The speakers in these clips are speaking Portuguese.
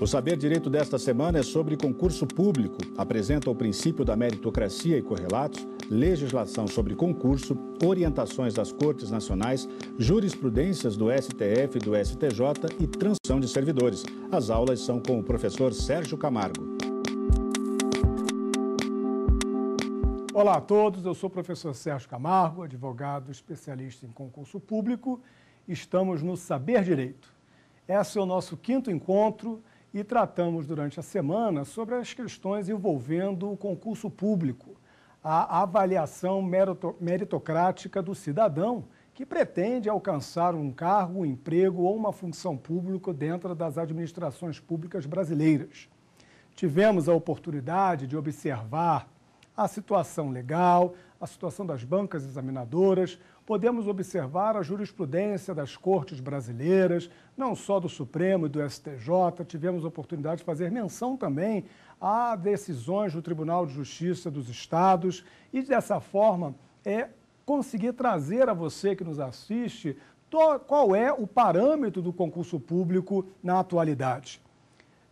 O Saber Direito desta semana é sobre concurso público. Apresenta o princípio da meritocracia e correlatos, legislação sobre concurso, orientações das Cortes Nacionais, jurisprudências do STF e do STJ e transição de servidores. As aulas são com o professor Sérgio Camargo. Olá a todos, eu sou o professor Sérgio Camargo, advogado especialista em concurso público. Estamos no Saber Direito. Esse é o nosso quinto encontro e tratamos durante a semana sobre as questões envolvendo o concurso público, a avaliação meritocrática do cidadão que pretende alcançar um cargo, um emprego ou uma função pública dentro das administrações públicas brasileiras. Tivemos a oportunidade de observar a situação legal, a situação das bancas examinadoras, podemos observar a jurisprudência das cortes brasileiras, não só do Supremo e do STJ, tivemos a oportunidade de fazer menção também a decisões do Tribunal de Justiça dos Estados e, dessa forma, é conseguir trazer a você que nos assiste qual é o parâmetro do concurso público na atualidade.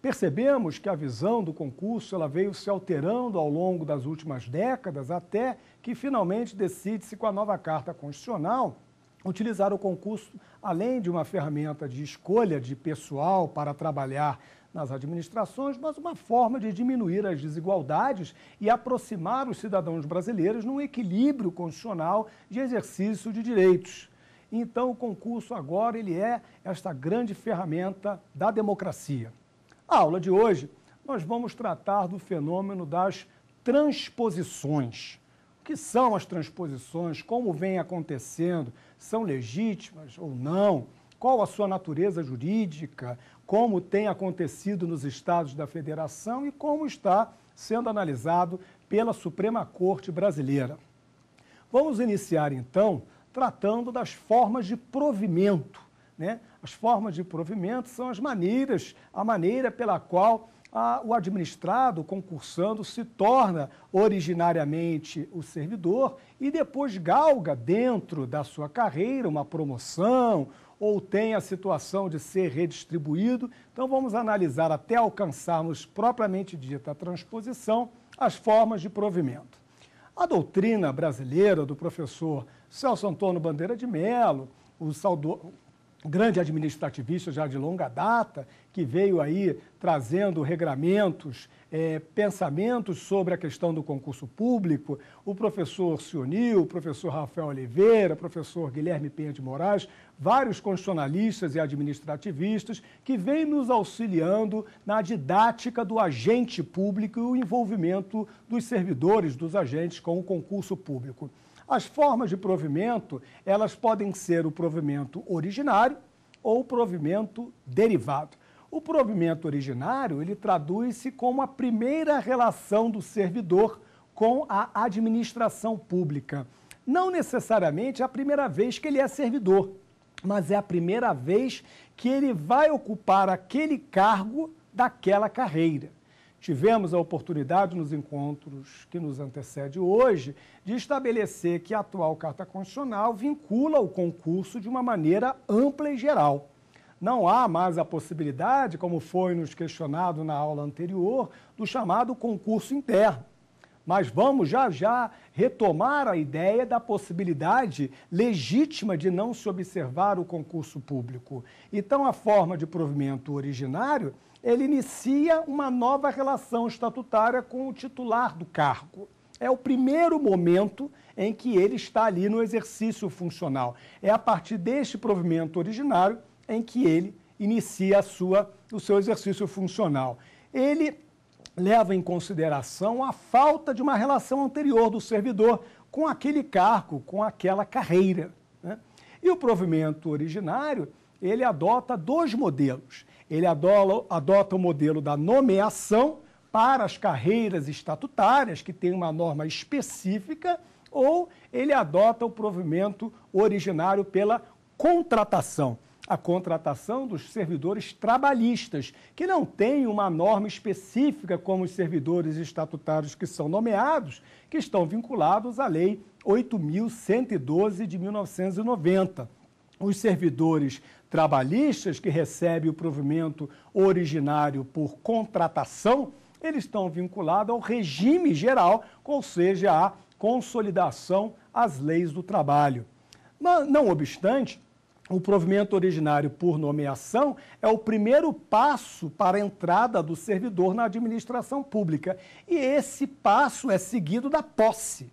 Percebemos que a visão do concurso ela veio se alterando ao longo das últimas décadas até que finalmente decide-se com a nova Carta Constitucional utilizar o concurso, além de uma ferramenta de escolha de pessoal para trabalhar nas administrações, mas uma forma de diminuir as desigualdades e aproximar os cidadãos brasileiros num equilíbrio constitucional de exercício de direitos. Então, o concurso agora ele é esta grande ferramenta da democracia. A aula de hoje nós vamos tratar do fenômeno das transposições que são as transposições, como vem acontecendo, são legítimas ou não, qual a sua natureza jurídica, como tem acontecido nos estados da federação e como está sendo analisado pela Suprema Corte Brasileira. Vamos iniciar então tratando das formas de provimento. Né? As formas de provimento são as maneiras, a maneira pela qual o administrado, o concursando, se torna originariamente o servidor e depois galga dentro da sua carreira uma promoção ou tem a situação de ser redistribuído. Então vamos analisar até alcançarmos propriamente dita a transposição as formas de provimento. A doutrina brasileira do professor Celso Antônio Bandeira de Mello, o saudoso grande administrativista já de longa data, que veio aí trazendo regramentos, é, pensamentos sobre a questão do concurso público, o professor Sionil, o professor Rafael Oliveira, o professor Guilherme Penha de Moraes, vários constitucionalistas e administrativistas que vêm nos auxiliando na didática do agente público e o envolvimento dos servidores, dos agentes com o concurso público. As formas de provimento, elas podem ser o provimento originário ou o provimento derivado. O provimento originário, ele traduz-se como a primeira relação do servidor com a administração pública. Não necessariamente é a primeira vez que ele é servidor, mas é a primeira vez que ele vai ocupar aquele cargo daquela carreira. Tivemos a oportunidade nos encontros que nos antecede hoje de estabelecer que a atual Carta Constitucional vincula o concurso de uma maneira ampla e geral. Não há mais a possibilidade, como foi nos questionado na aula anterior, do chamado concurso interno mas vamos já já retomar a ideia da possibilidade legítima de não se observar o concurso público. Então, a forma de provimento originário ele inicia uma nova relação estatutária com o titular do cargo. É o primeiro momento em que ele está ali no exercício funcional. É a partir deste provimento originário em que ele inicia sua, o seu exercício funcional. Ele leva em consideração a falta de uma relação anterior do servidor com aquele cargo, com aquela carreira. Né? E o provimento originário, ele adota dois modelos ele adola, adota o modelo da nomeação para as carreiras estatutárias, que tem uma norma específica, ou ele adota o provimento originário pela contratação. A contratação dos servidores trabalhistas, que não tem uma norma específica como os servidores estatutários que são nomeados, que estão vinculados à Lei 8.112 de 1990 os servidores trabalhistas que recebem o provimento originário por contratação, eles estão vinculados ao regime geral, ou seja, à consolidação às leis do trabalho. Não obstante, o provimento originário por nomeação é o primeiro passo para a entrada do servidor na administração pública. E esse passo é seguido da posse,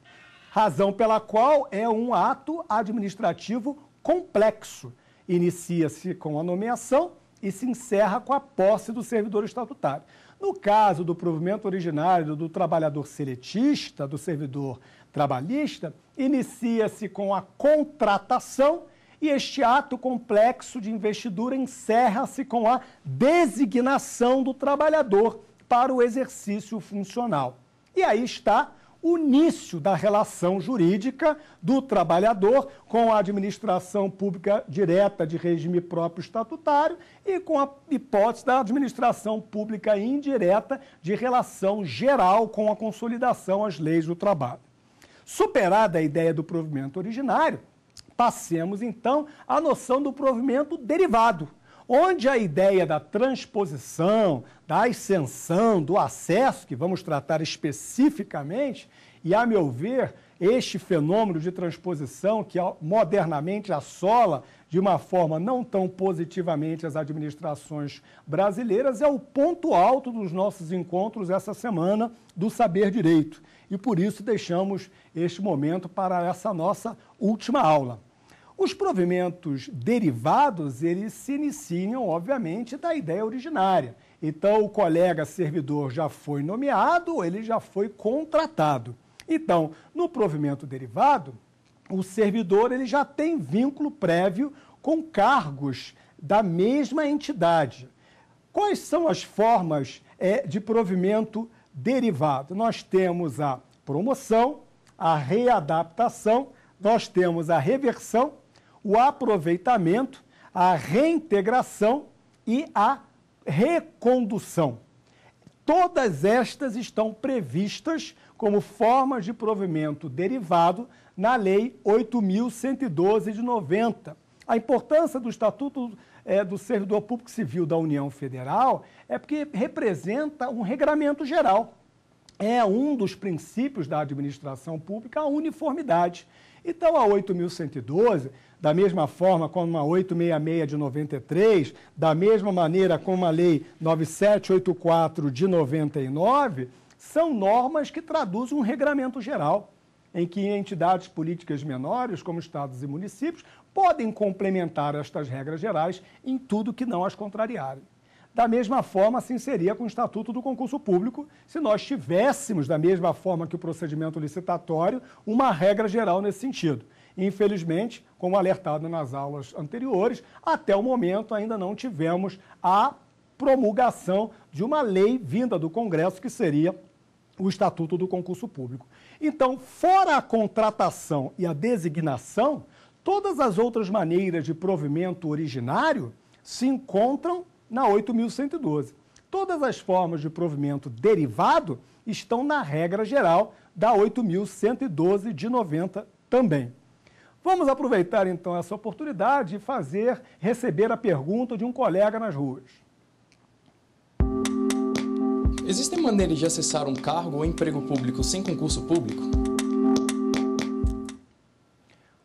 razão pela qual é um ato administrativo complexo inicia-se com a nomeação e se encerra com a posse do servidor estatutário. No caso do provimento originário do trabalhador seletista, do servidor trabalhista, inicia-se com a contratação e este ato complexo de investidura encerra-se com a designação do trabalhador para o exercício funcional. E aí está o início da relação jurídica do trabalhador com a administração pública direta de regime próprio estatutário e com a hipótese da administração pública indireta de relação geral com a consolidação às leis do trabalho. Superada a ideia do provimento originário, passemos então à noção do provimento derivado onde a ideia da transposição, da ascensão, do acesso, que vamos tratar especificamente, e a meu ver, este fenômeno de transposição que modernamente assola de uma forma não tão positivamente as administrações brasileiras é o ponto alto dos nossos encontros essa semana do Saber Direito. E por isso deixamos este momento para essa nossa última aula. Os provimentos derivados, eles se iniciam, obviamente, da ideia originária. Então, o colega servidor já foi nomeado, ele já foi contratado. Então, no provimento derivado, o servidor ele já tem vínculo prévio com cargos da mesma entidade. Quais são as formas é, de provimento derivado? Nós temos a promoção, a readaptação, nós temos a reversão o aproveitamento, a reintegração e a recondução. Todas estas estão previstas como formas de provimento derivado na Lei 8.112 de 90. A importância do Estatuto é, do Servidor Público Civil da União Federal é porque representa um regramento geral é um dos princípios da administração pública a uniformidade. Então, a 8.112, da mesma forma como a 866 de 93, da mesma maneira como a Lei 9784 de 99, são normas que traduzem um regramento geral, em que entidades políticas menores, como estados e municípios, podem complementar estas regras gerais em tudo que não as contrariarem. Da mesma forma, assim seria com o Estatuto do Concurso Público, se nós tivéssemos, da mesma forma que o procedimento licitatório, uma regra geral nesse sentido. Infelizmente, como alertado nas aulas anteriores, até o momento ainda não tivemos a promulgação de uma lei vinda do Congresso, que seria o Estatuto do Concurso Público. Então, fora a contratação e a designação, todas as outras maneiras de provimento originário se encontram na 8.112. Todas as formas de provimento derivado estão na regra geral da 8.112 de 90 também. Vamos aproveitar então essa oportunidade e fazer receber a pergunta de um colega nas ruas. Existem maneiras de acessar um cargo ou emprego público sem concurso público?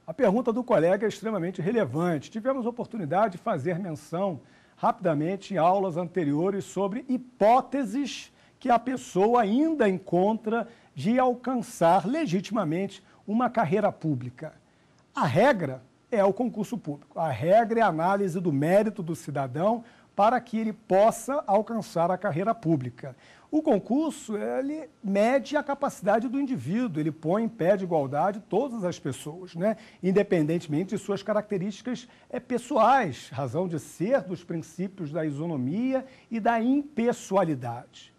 A pergunta do colega é extremamente relevante. Tivemos a oportunidade de fazer menção rapidamente em aulas anteriores sobre hipóteses que a pessoa ainda encontra de alcançar legitimamente uma carreira pública. A regra é o concurso público. A regra é a análise do mérito do cidadão para que ele possa alcançar a carreira pública. O concurso, ele mede a capacidade do indivíduo, ele põe em pé de igualdade todas as pessoas, né? independentemente de suas características é, pessoais, razão de ser dos princípios da isonomia e da impessoalidade.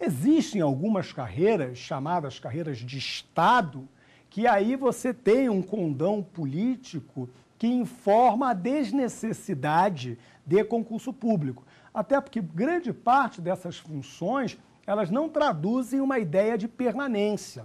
Existem algumas carreiras, chamadas carreiras de Estado, que aí você tem um condão político que informa a desnecessidade de concurso público. Até porque grande parte dessas funções, elas não traduzem uma ideia de permanência.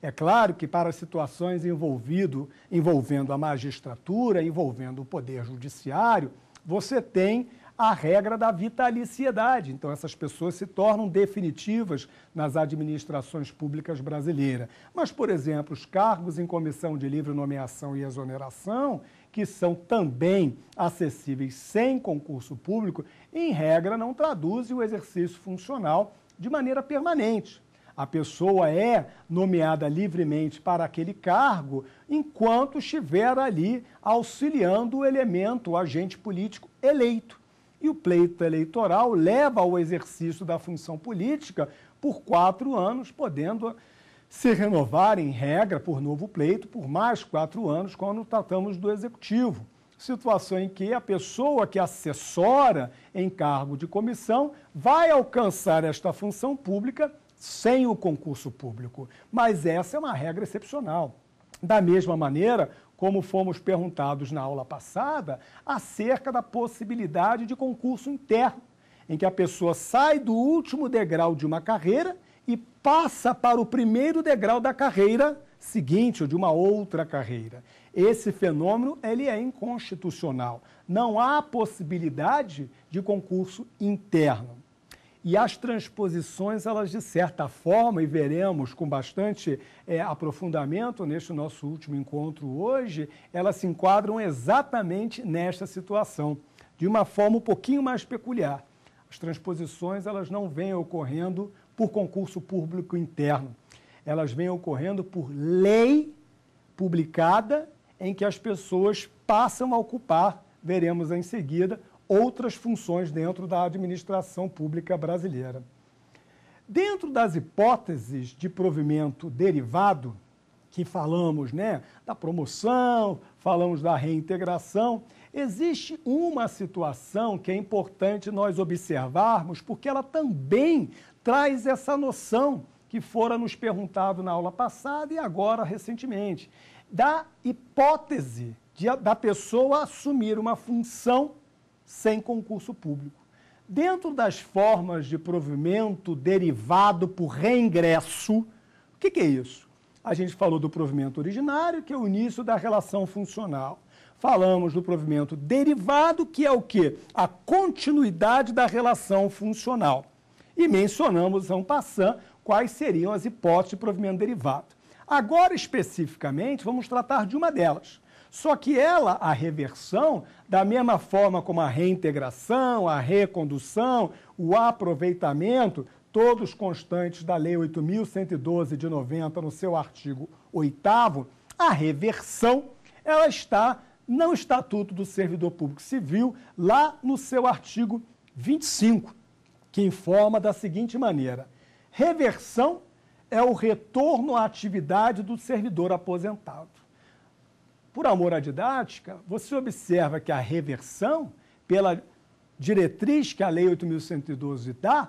É claro que para situações envolvido, envolvendo a magistratura, envolvendo o poder judiciário, você tem a regra da vitaliciedade. Então, essas pessoas se tornam definitivas nas administrações públicas brasileiras. Mas, por exemplo, os cargos em comissão de livre nomeação e exoneração, que são também acessíveis sem concurso público, em regra não traduzem o exercício funcional de maneira permanente. A pessoa é nomeada livremente para aquele cargo enquanto estiver ali auxiliando o elemento, o agente político eleito. E o pleito eleitoral leva ao exercício da função política por quatro anos, podendo se renovar em regra por novo pleito por mais quatro anos quando tratamos do executivo. Situação em que a pessoa que assessora em cargo de comissão vai alcançar esta função pública sem o concurso público. Mas essa é uma regra excepcional. Da mesma maneira, como fomos perguntados na aula passada, acerca da possibilidade de concurso interno, em que a pessoa sai do último degrau de uma carreira e passa para o primeiro degrau da carreira seguinte ou de uma outra carreira. Esse fenômeno ele é inconstitucional. Não há possibilidade de concurso interno. E as transposições, elas de certa forma, e veremos com bastante é, aprofundamento neste nosso último encontro hoje, elas se enquadram exatamente nesta situação, de uma forma um pouquinho mais peculiar. As transposições, elas não vêm ocorrendo por concurso público interno. Elas vêm ocorrendo por lei publicada em que as pessoas passam a ocupar, veremos em seguida, outras funções dentro da administração pública brasileira. Dentro das hipóteses de provimento derivado, que falamos né, da promoção, falamos da reintegração, existe uma situação que é importante nós observarmos, porque ela também traz essa noção que fora nos perguntado na aula passada e agora recentemente, da hipótese de, da pessoa assumir uma função sem concurso público. Dentro das formas de provimento derivado por reingresso, o que, que é isso? A gente falou do provimento originário, que é o início da relação funcional falamos do provimento derivado, que é o que? A continuidade da relação funcional e mencionamos, ao passant, quais seriam as hipóteses de provimento derivado. Agora, especificamente, vamos tratar de uma delas. Só que ela, a reversão, da mesma forma como a reintegração, a recondução, o aproveitamento, todos constantes da Lei 8.112 de 90, no seu artigo 8, a reversão, ela está no Estatuto do Servidor Público Civil, lá no seu artigo 25 que informa da seguinte maneira: reversão é o retorno à atividade do servidor aposentado. Por amor à didática, você observa que a reversão, pela diretriz que a Lei 8.112 dá,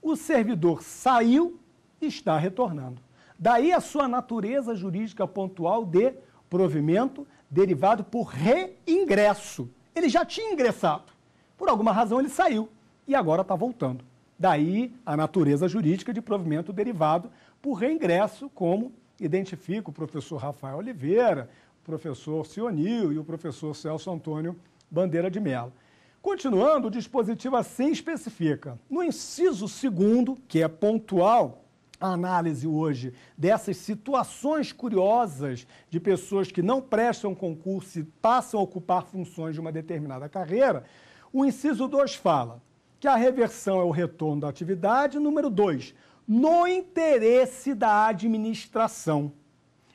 o servidor saiu e está retornando. Daí a sua natureza jurídica pontual de provimento derivado por reingresso. Ele já tinha ingressado. Por alguma razão ele saiu e agora está voltando. Daí a natureza jurídica de provimento derivado por reingresso, como identifica o professor Rafael Oliveira, o professor Sionil e o professor Celso Antônio Bandeira de Mello. Continuando, o dispositivo assim especifica, no inciso segundo, que é pontual, a análise hoje dessas situações curiosas de pessoas que não prestam concurso e passam a ocupar funções de uma determinada carreira, o inciso 2 fala: que a reversão é o retorno da atividade. Número dois, no interesse da administração.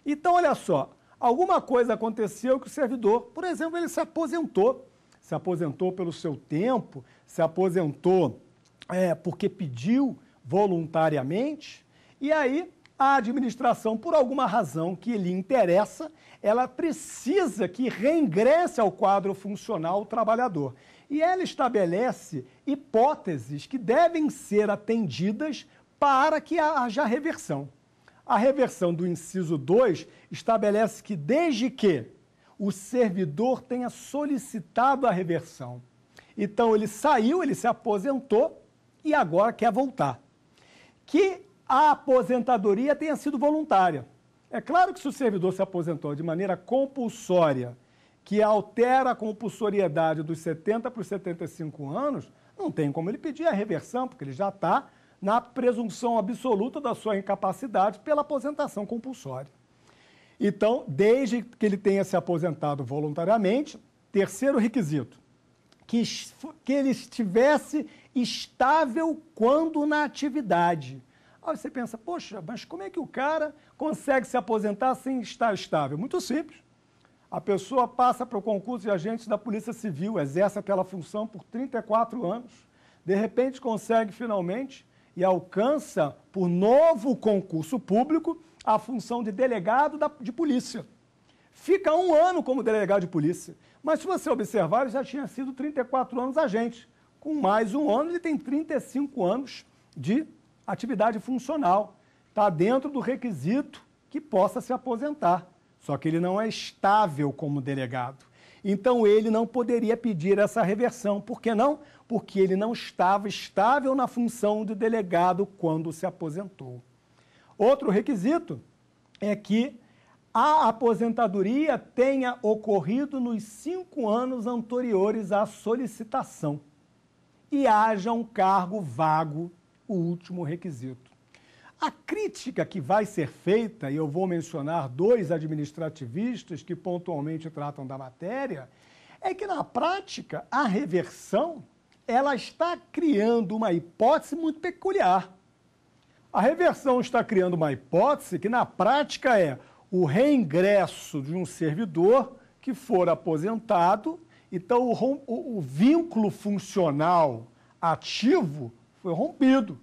Então, olha só, alguma coisa aconteceu que o servidor, por exemplo, ele se aposentou. Se aposentou pelo seu tempo, se aposentou é, porque pediu voluntariamente. E aí, a administração, por alguma razão que lhe interessa, ela precisa que reingresse ao quadro funcional o trabalhador e ela estabelece hipóteses que devem ser atendidas para que haja reversão. A reversão do inciso 2 estabelece que, desde que o servidor tenha solicitado a reversão. Então, ele saiu, ele se aposentou e agora quer voltar. Que a aposentadoria tenha sido voluntária. É claro que se o servidor se aposentou de maneira compulsória que altera a compulsoriedade dos 70 para os 75 anos, não tem como ele pedir a reversão, porque ele já está na presunção absoluta da sua incapacidade pela aposentação compulsória. Então, desde que ele tenha se aposentado voluntariamente, terceiro requisito, que, que ele estivesse estável quando na atividade. Aí você pensa, poxa, mas como é que o cara consegue se aposentar sem estar estável? Muito simples. A pessoa passa para o concurso de agente da Polícia Civil, exerce aquela função por 34 anos, de repente consegue finalmente e alcança, por novo concurso público, a função de delegado da, de polícia. Fica um ano como delegado de polícia. Mas se você observar, ele já tinha sido 34 anos agente. Com mais um ano, ele tem 35 anos de atividade funcional. Está dentro do requisito que possa se aposentar. Só que ele não é estável como delegado. Então ele não poderia pedir essa reversão. Por que não? Porque ele não estava estável na função de delegado quando se aposentou. Outro requisito é que a aposentadoria tenha ocorrido nos cinco anos anteriores à solicitação e haja um cargo vago, o último requisito. A crítica que vai ser feita, e eu vou mencionar dois administrativistas que pontualmente tratam da matéria, é que na prática a reversão ela está criando uma hipótese muito peculiar. A reversão está criando uma hipótese que na prática é o reingresso de um servidor que for aposentado, então o, o, o vínculo funcional ativo foi rompido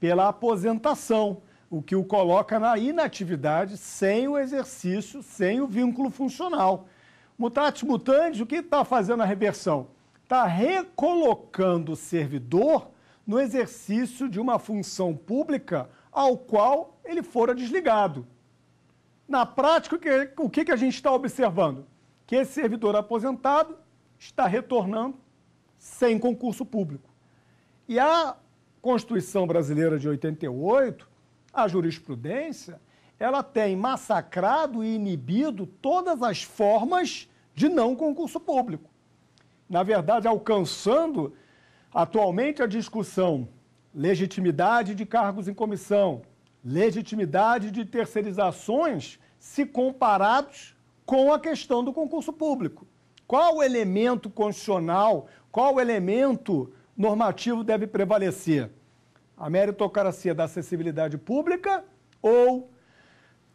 pela aposentação, o que o coloca na inatividade sem o exercício, sem o vínculo funcional. Mutatis mutandis, o que está fazendo a reversão? Está recolocando o servidor no exercício de uma função pública ao qual ele fora desligado. Na prática, o que, que a gente está observando? Que esse servidor aposentado está retornando sem concurso público. E a Constituição Brasileira de 88, a jurisprudência, ela tem massacrado e inibido todas as formas de não concurso público. Na verdade, alcançando atualmente a discussão legitimidade de cargos em comissão, legitimidade de terceirizações, se comparados com a questão do concurso público. Qual o elemento constitucional, qual o elemento normativo deve prevalecer? A meritocracia da acessibilidade pública ou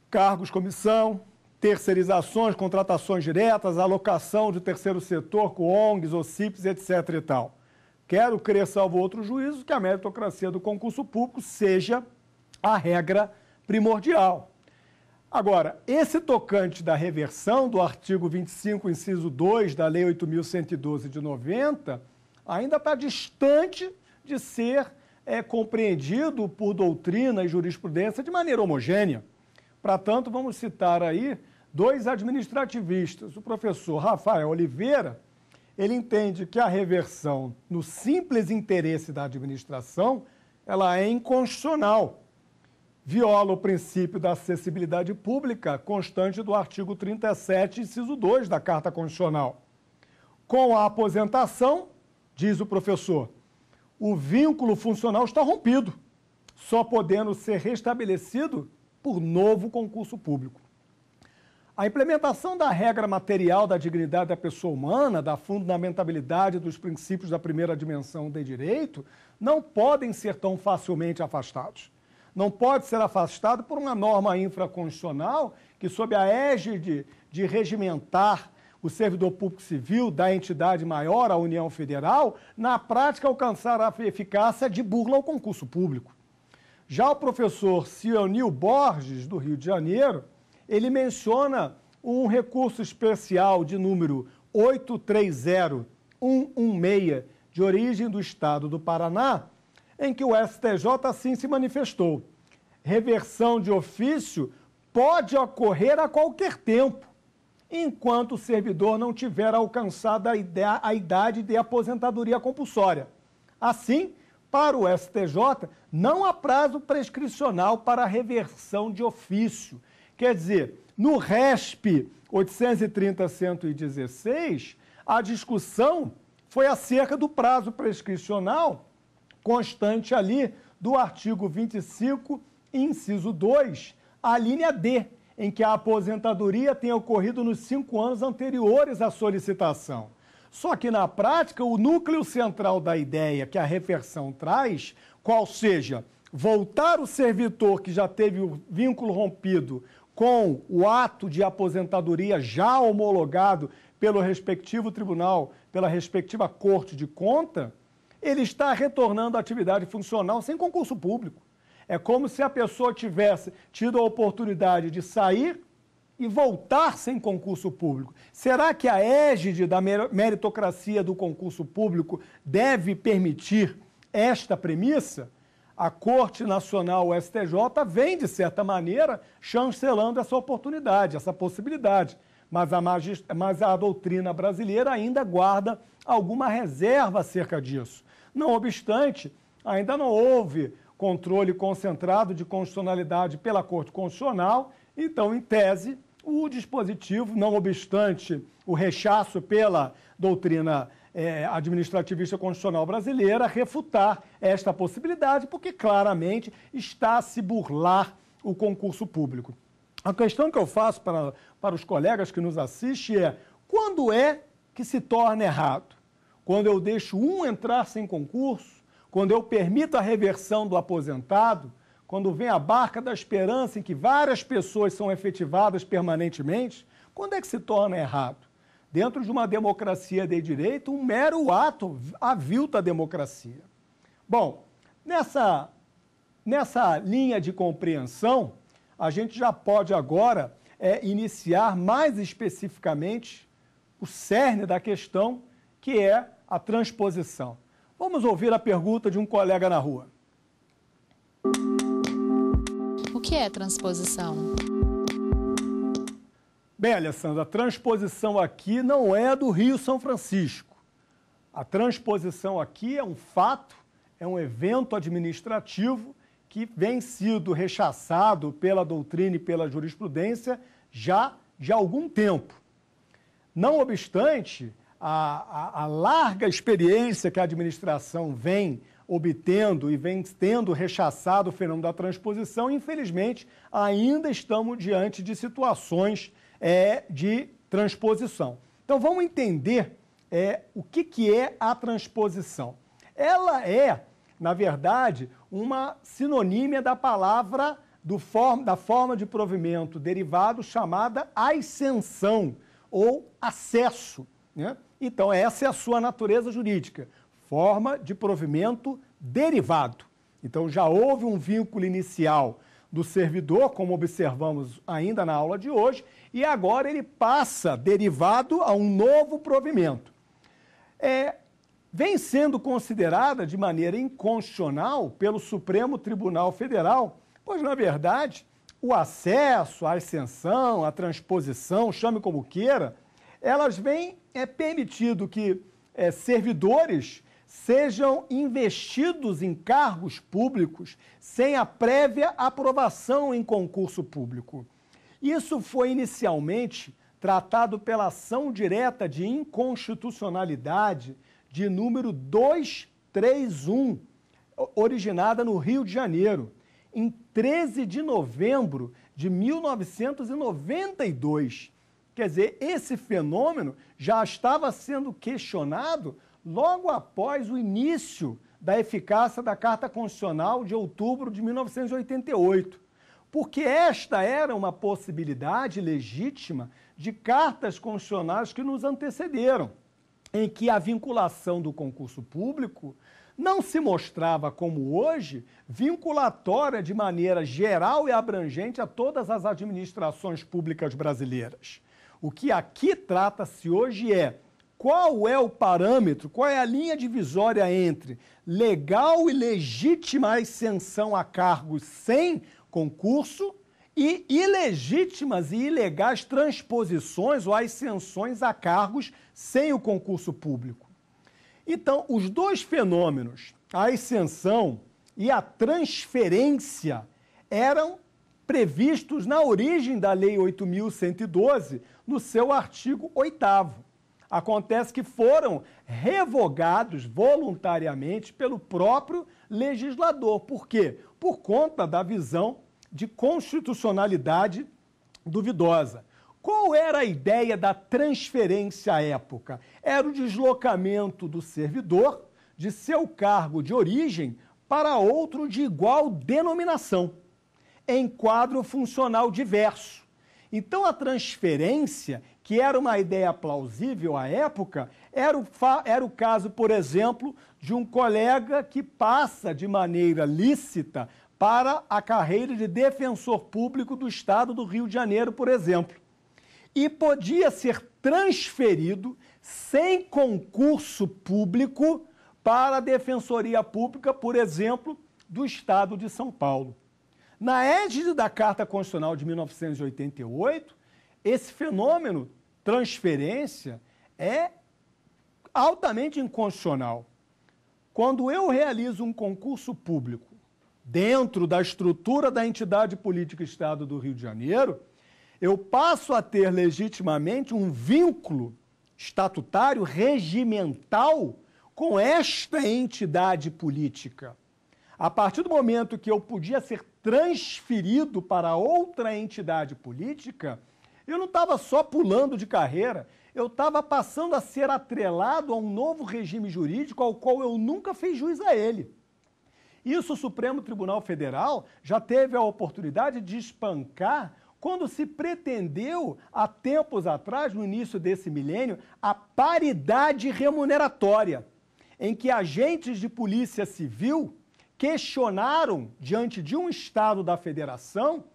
cargos, comissão, terceirizações, contratações diretas, alocação de terceiro setor com ONGs OCIPs, etc. e tal. Quero crer, salvo outro juízo, que a meritocracia do concurso público seja a regra primordial. Agora, esse tocante da reversão do artigo 25, inciso 2 da Lei 8.112 de 90 ainda está distante de ser é, compreendido por doutrina e jurisprudência de maneira homogênea. Para tanto, vamos citar aí dois administrativistas. O professor Rafael Oliveira, ele entende que a reversão no simples interesse da administração, ela é inconstitucional. Viola o princípio da acessibilidade pública constante do artigo 37, inciso 2 da Carta Constitucional. Com a aposentação, diz o professor, o vínculo funcional está rompido, só podendo ser restabelecido por novo concurso público. A implementação da regra material da dignidade da pessoa humana, da fundamentabilidade dos princípios da primeira dimensão de direito, não podem ser tão facilmente afastados. Não pode ser afastado por uma norma infraconstitucional que, sob a égide de regimentar o servidor público civil da entidade maior, a União Federal, na prática alcançar a eficácia de burla ao concurso público. Já o professor Cionil Borges, do Rio de Janeiro, ele menciona um recurso especial de número 830116, de origem do Estado do Paraná, em que o STJ assim se manifestou. Reversão de ofício pode ocorrer a qualquer tempo enquanto o servidor não tiver alcançado a idade de aposentadoria compulsória. Assim, para o STJ, não há prazo prescricional para reversão de ofício. Quer dizer, no RESP 830-116, a discussão foi acerca do prazo prescricional constante ali do artigo 25, inciso 2, a linha D, em que a aposentadoria tenha ocorrido nos cinco anos anteriores à solicitação. Só que, na prática, o núcleo central da ideia que a reversão traz, qual seja voltar o servidor que já teve o vínculo rompido com o ato de aposentadoria já homologado pelo respectivo tribunal, pela respectiva corte de conta, ele está retornando à atividade funcional sem concurso público. É como se a pessoa tivesse tido a oportunidade de sair e voltar sem concurso público. Será que a égide da meritocracia do concurso público deve permitir esta premissa? A Corte Nacional, o STJ, vem, de certa maneira, chancelando essa oportunidade, essa possibilidade. Mas a, magist... Mas a doutrina brasileira ainda guarda alguma reserva acerca disso. Não obstante, ainda não houve controle concentrado de constitucionalidade pela Corte Constitucional. Então, em tese, o dispositivo, não obstante o rechaço pela doutrina é, administrativista constitucional brasileira, refutar esta possibilidade, porque claramente está a se burlar o concurso público. A questão que eu faço para, para os colegas que nos assistem é: quando é que se torna errado? Quando eu deixo um entrar sem concurso? quando eu permito a reversão do aposentado, quando vem a barca da esperança em que várias pessoas são efetivadas permanentemente, quando é que se torna errado? Dentro de uma democracia de direito, um mero ato avilta a democracia. Bom, nessa, nessa linha de compreensão, a gente já pode agora é, iniciar mais especificamente o cerne da questão, que é a transposição. Vamos ouvir a pergunta de um colega na rua. O que é transposição? Bem, Alessandra, a transposição aqui não é do Rio São Francisco. A transposição aqui é um fato, é um evento administrativo que vem sido rechaçado pela doutrina e pela jurisprudência já de algum tempo. Não obstante, a, a, a larga experiência que a administração vem obtendo e vem tendo rechaçado o fenômeno da transposição, infelizmente, ainda estamos diante de situações é, de transposição. Então, vamos entender é, o que, que é a transposição. Ela é, na verdade, uma sinonímia da palavra do form, da forma de provimento derivado chamada ascensão ou acesso. Né? Então, essa é a sua natureza jurídica, forma de provimento derivado. Então, já houve um vínculo inicial do servidor, como observamos ainda na aula de hoje, e agora ele passa derivado a um novo provimento. É, vem sendo considerada de maneira inconstitucional pelo Supremo Tribunal Federal, pois, na verdade, o acesso, a ascensão, a transposição, chame como queira, elas vêm é permitido que é, servidores sejam investidos em cargos públicos sem a prévia aprovação em concurso público. Isso foi inicialmente tratado pela ação direta de inconstitucionalidade de número 231, originada no Rio de Janeiro, em 13 de novembro de 1992 Quer dizer, esse fenômeno já estava sendo questionado logo após o início da eficácia da Carta Constitucional de outubro de 1988. Porque esta era uma possibilidade legítima de cartas constitucionais que nos antecederam, em que a vinculação do concurso público não se mostrava, como hoje, vinculatória de maneira geral e abrangente a todas as administrações públicas brasileiras. O que aqui trata-se hoje é qual é o parâmetro, qual é a linha divisória entre legal e legítima ascensão a cargos sem concurso e ilegítimas e ilegais transposições ou ascensões a cargos sem o concurso público. Então, os dois fenômenos, a ascensão e a transferência, eram previstos na origem da Lei 8.112 no seu artigo 8. Acontece que foram revogados voluntariamente pelo próprio legislador. Por quê? Por conta da visão de constitucionalidade duvidosa. Qual era a ideia da transferência à época? Era o deslocamento do servidor de seu cargo de origem para outro de igual denominação, em quadro funcional diverso. Então a transferência, que era uma ideia plausível à época, era o, era o caso, por exemplo, de um colega que passa de maneira lícita para a carreira de defensor público do Estado do Rio de Janeiro, por exemplo. E podia ser transferido sem concurso público para a Defensoria Pública, por exemplo, do Estado de São Paulo. Na égide da Carta Constitucional de 1988, esse fenômeno transferência é altamente inconstitucional. Quando eu realizo um concurso público dentro da estrutura da entidade política Estado do Rio de Janeiro, eu passo a ter legitimamente um vínculo estatutário regimental com esta entidade política. A partir do momento que eu podia ser transferido para outra entidade política, eu não estava só pulando de carreira, eu estava passando a ser atrelado a um novo regime jurídico ao qual eu nunca fiz juiz a ele. Isso o Supremo Tribunal Federal já teve a oportunidade de espancar quando se pretendeu, há tempos atrás, no início desse milênio, a paridade remuneratória, em que agentes de polícia civil questionaram diante de um Estado da Federação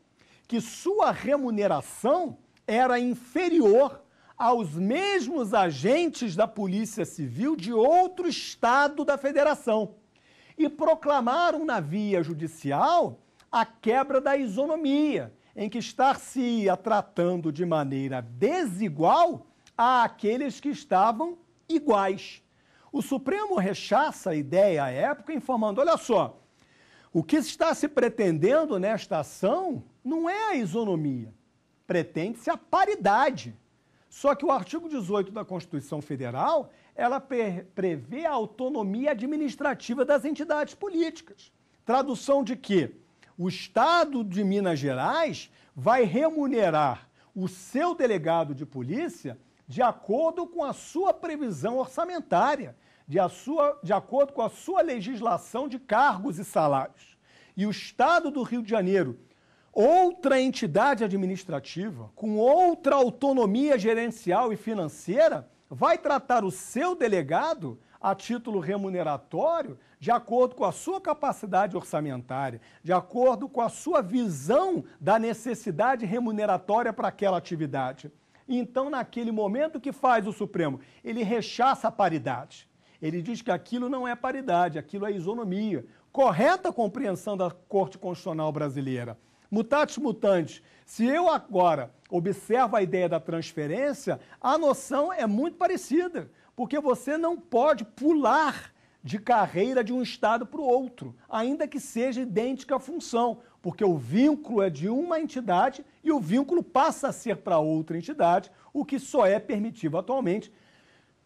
que sua remuneração era inferior aos mesmos agentes da Polícia Civil de outro Estado da Federação e proclamaram na via judicial a quebra da isonomia, em que estar-se-ia tratando de maneira desigual àqueles que estavam iguais. O Supremo rechaça a ideia à época, informando: olha só, o que está se pretendendo nesta ação não é a isonomia, pretende-se a paridade. Só que o artigo 18 da Constituição Federal, ela prevê a autonomia administrativa das entidades políticas. Tradução de que o Estado de Minas Gerais vai remunerar o seu delegado de polícia de acordo com a sua previsão orçamentária, de, a sua, de acordo com a sua legislação de cargos e salários. E o Estado do Rio de Janeiro, outra entidade administrativa, com outra autonomia gerencial e financeira, vai tratar o seu delegado a título remuneratório de acordo com a sua capacidade orçamentária, de acordo com a sua visão da necessidade remuneratória para aquela atividade. Então, naquele momento, o que faz o Supremo? Ele rechaça a paridade. Ele diz que aquilo não é paridade, aquilo é isonomia. Correta compreensão da Corte Constitucional brasileira. Mutatis mutandis. Se eu agora observo a ideia da transferência, a noção é muito parecida, porque você não pode pular de carreira de um Estado para o outro, ainda que seja idêntica a função, porque o vínculo é de uma entidade e o vínculo passa a ser para outra entidade, o que só é permitido atualmente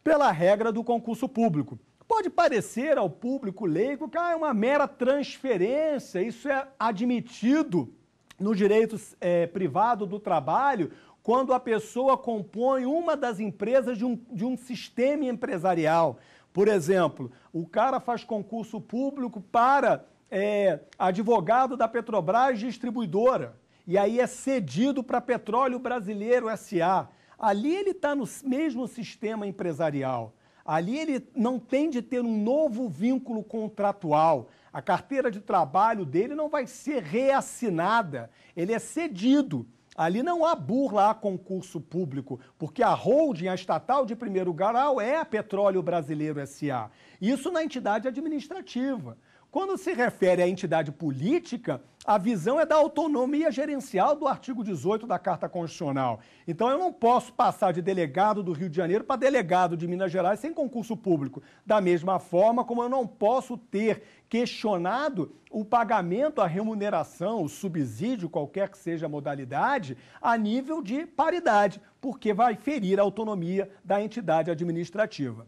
pela regra do concurso público. Pode parecer ao público leigo que ah, é uma mera transferência, isso é admitido no direito é, privado do trabalho quando a pessoa compõe uma das empresas de um, de um sistema empresarial. Por exemplo, o cara faz concurso público para é, advogado da Petrobras distribuidora e aí é cedido para Petróleo Brasileiro SA. Ali ele está no mesmo sistema empresarial. Ali ele não tem de ter um novo vínculo contratual. A carteira de trabalho dele não vai ser reassinada, ele é cedido. Ali não há burla a concurso público, porque a holding, a estatal de primeiro grau, é a Petróleo Brasileiro SA. Isso na entidade administrativa. Quando se refere à entidade política, a visão é da autonomia gerencial do artigo 18 da Carta Constitucional. Então eu não posso passar de delegado do Rio de Janeiro para delegado de Minas Gerais sem concurso público. Da mesma forma como eu não posso ter questionado o pagamento, a remuneração, o subsídio, qualquer que seja a modalidade, a nível de paridade, porque vai ferir a autonomia da entidade administrativa.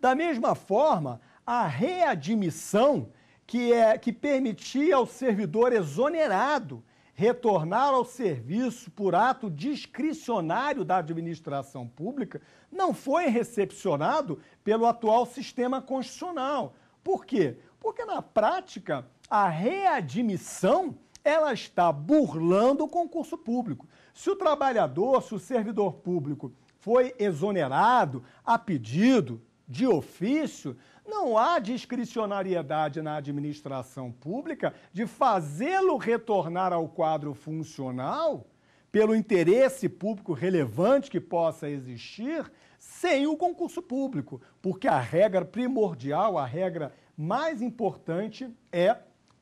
Da mesma forma, a readmissão, que, é, que permitia ao servidor exonerado retornar ao serviço por ato discricionário da administração pública, não foi recepcionado pelo atual sistema constitucional. Por quê? Porque, na prática, a readmissão ela está burlando o concurso público. Se o trabalhador, se o servidor público foi exonerado a pedido de ofício, não há discricionariedade na administração pública de fazê-lo retornar ao quadro funcional pelo interesse público relevante que possa existir sem o concurso público, porque a regra primordial, a regra mais importante é